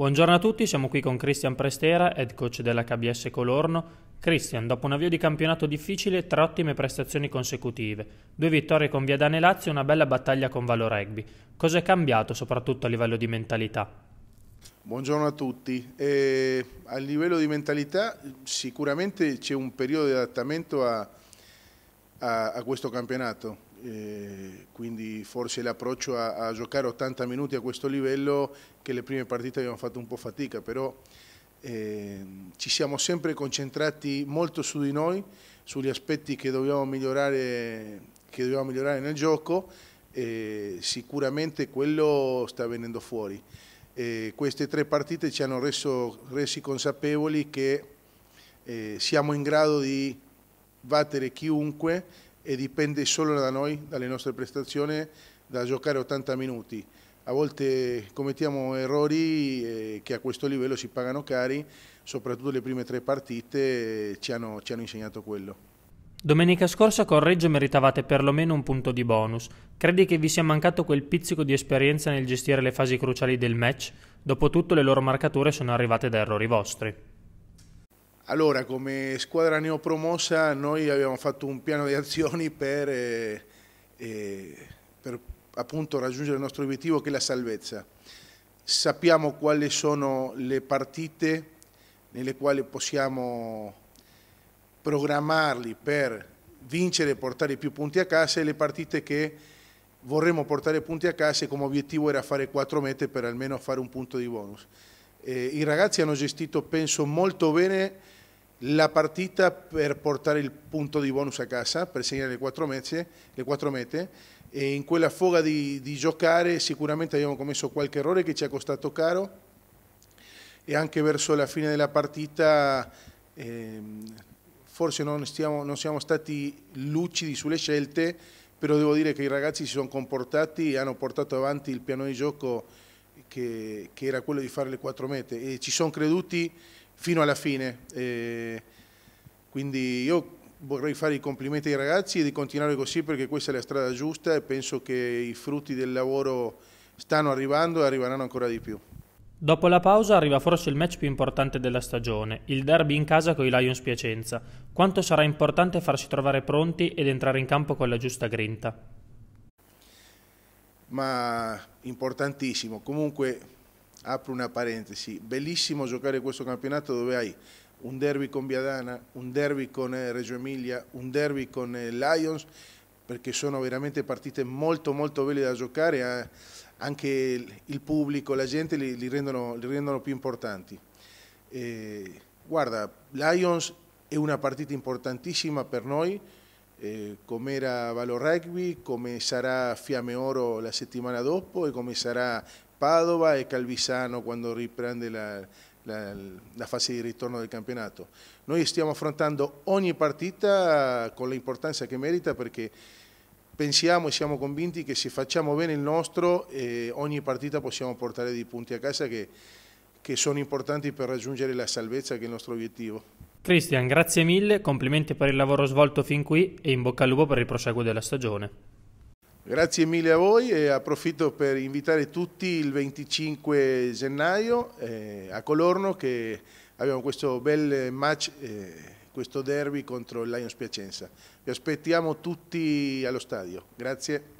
Buongiorno a tutti, siamo qui con Cristian Prestera, head coach della KBS Colorno. Cristian, dopo un avvio di campionato difficile, tre ottime prestazioni consecutive, due vittorie con Viadane Lazio e una bella battaglia con Valo Rugby. Cosa è cambiato soprattutto a livello di mentalità? Buongiorno a tutti. Eh, a livello di mentalità sicuramente c'è un periodo di adattamento a, a, a questo campionato. Eh, quindi forse l'approccio a, a, giocare 80 minuti a questo livello che le prime partite abbiamo fatto un po' fatica, però eh, ci siamo sempre concentrati molto su di noi, sugli aspetti che dobbiamo migliorare, che dobbiamo migliorare nel gioco e sicuramente quello sta venendo fuori. Eh, queste tre partite ci hanno reso, resi consapevoli che eh, siamo in grado di battere chiunque e dipende solo da noi, dalle nostre prestazioni, da giocare 80 minuti. A volte commettiamo errori eh, che a questo livello si pagano cari, soprattutto le prime tre partite eh, ci hanno, ci hanno insegnato quello. Domenica scorsa con Reggio meritavate perlomeno un punto di bonus. Credi che vi sia mancato quel pizzico di esperienza nel gestire le fasi cruciali del match? Dopotutto le loro marcature sono arrivate da errori vostri. Allora, come squadra neopromossa noi abbiamo fatto un piano di azioni per, eh, eh, per raggiungere il nostro obiettivo che è la salvezza. Sappiamo quali sono le partite nelle quali possiamo programmarli per vincere e portare più punti a casa e le partite che vorremmo portare punti a casa e come obiettivo era fare 4 metri per almeno fare un punto di bonus. Eh, I ragazzi hanno gestito, penso, molto bene la partita per portare il punto di bonus a casa, per segnare le quattro, mezze, le quattro mete, e in quella foga di, di giocare sicuramente abbiamo commesso qualche errore che ci ha costato caro e anche verso la fine della partita eh, forse non, stiamo, non siamo stati lucidi sulle scelte, però devo dire che i ragazzi si sono comportati e hanno portato avanti il piano di gioco che, che, era quello di fare le quattro mete e ci sono creduti fino alla fine. Eh, quindi io vorrei fare i complimenti ai ragazzi e di continuare così perché questa è la strada giusta e penso che i frutti del lavoro stanno arrivando e arriveranno ancora di più. Dopo la pausa arriva forse il match più importante della stagione, il derby in casa con i Lions Piacenza. Quanto sarà importante farsi trovare pronti ed entrare in campo con la giusta grinta? ma importantissimo. Comunque, apro una parentesi, bellissimo giocare questo campionato dove hai un derby con Biadana, un derby con eh, Reggio Emilia, un derby con eh, Lions, perché sono veramente partite molto molto belle da giocare, eh. anche il pubblico, la gente li, li, rendono, li rendono, più importanti. E, guarda, Lions è una partita importantissima per noi, eh, com'era comerà Valo Rugby, comincerà Fiamme Oro la settimana dopo e comincerà Padova e Calvisano quando riprende la, la, la, fase di ritorno del campionato. Noi stiamo affrontando ogni partita con l'importanza che merita perché pensiamo e siamo convinti che se facciamo bene il nostro eh, ogni partita possiamo portare dei punti a casa che, che sono importanti per raggiungere la salvezza che è il nostro obiettivo. Cristian, grazie mille, complimenti per il lavoro svolto fin qui e in bocca al lupo per il proseguo della stagione. Grazie mille a voi e approfitto per invitare tutti il 25 gennaio eh, a Colorno che abbiamo questo bel match, eh, questo derby contro il Lions Piacenza. Vi aspettiamo tutti allo stadio. Grazie.